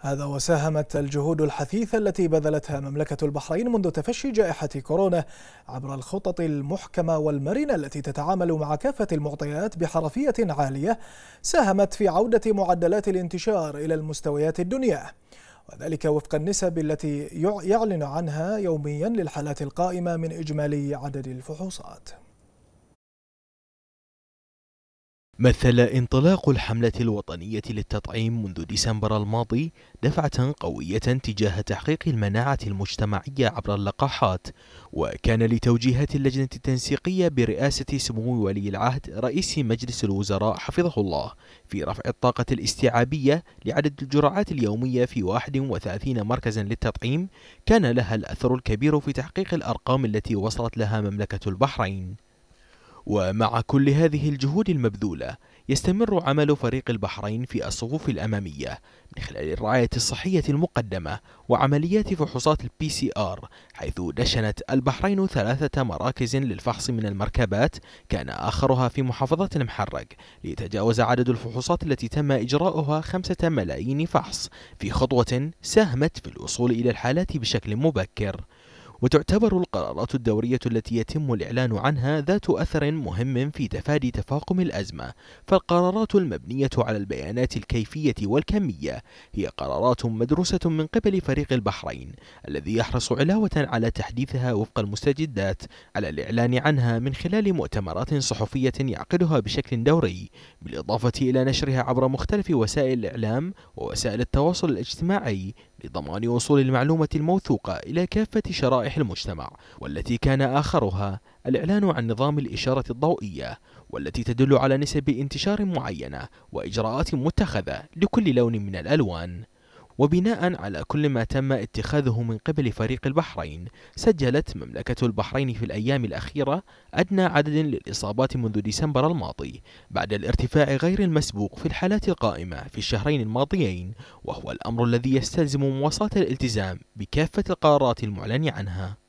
هذا وساهمت الجهود الحثيثة التي بذلتها مملكة البحرين منذ تفشي جائحة كورونا عبر الخطط المحكمة والمرنة التي تتعامل مع كافة المعطيات بحرفية عالية ساهمت في عودة معدلات الانتشار إلى المستويات الدنيا وذلك وفق النسب التي يعلن عنها يوميا للحالات القائمة من إجمالي عدد الفحوصات مثل انطلاق الحملة الوطنية للتطعيم منذ ديسمبر الماضي دفعة قوية تجاه تحقيق المناعة المجتمعية عبر اللقاحات وكان لتوجيهات اللجنة التنسيقية برئاسة سمو ولي العهد رئيس مجلس الوزراء حفظه الله في رفع الطاقة الاستيعابية لعدد الجرعات اليومية في 31 مركزا للتطعيم كان لها الأثر الكبير في تحقيق الأرقام التي وصلت لها مملكة البحرين ومع كل هذه الجهود المبذولة يستمر عمل فريق البحرين في الصفوف الأمامية من خلال الرعاية الصحية المقدمة وعمليات فحوصات البي سي آر حيث دشنت البحرين ثلاثة مراكز للفحص من المركبات كان آخرها في محافظة المحرق ليتجاوز عدد الفحوصات التي تم إجراؤها خمسة ملايين فحص في خطوة ساهمت في الوصول إلى الحالات بشكل مبكر وتعتبر القرارات الدورية التي يتم الإعلان عنها ذات أثر مهم في تفادي تفاقم الأزمة فالقرارات المبنية على البيانات الكيفية والكمية هي قرارات مدروسة من قبل فريق البحرين الذي يحرص علاوة على تحديثها وفق المستجدات على الإعلان عنها من خلال مؤتمرات صحفية يعقدها بشكل دوري بالإضافة إلى نشرها عبر مختلف وسائل الإعلام ووسائل التواصل الاجتماعي لضمان وصول المعلومة الموثوقة إلى كافة شرائح المجتمع والتي كان آخرها الإعلان عن نظام الإشارة الضوئية والتي تدل على نسب انتشار معينة وإجراءات متخذة لكل لون من الألوان وبناء على كل ما تم اتخاذه من قبل فريق البحرين سجلت مملكة البحرين في الأيام الأخيرة أدنى عدد للإصابات منذ ديسمبر الماضي بعد الارتفاع غير المسبوق في الحالات القائمة في الشهرين الماضيين وهو الأمر الذي يستلزم مواصلة الالتزام بكافة القرارات المعلن عنها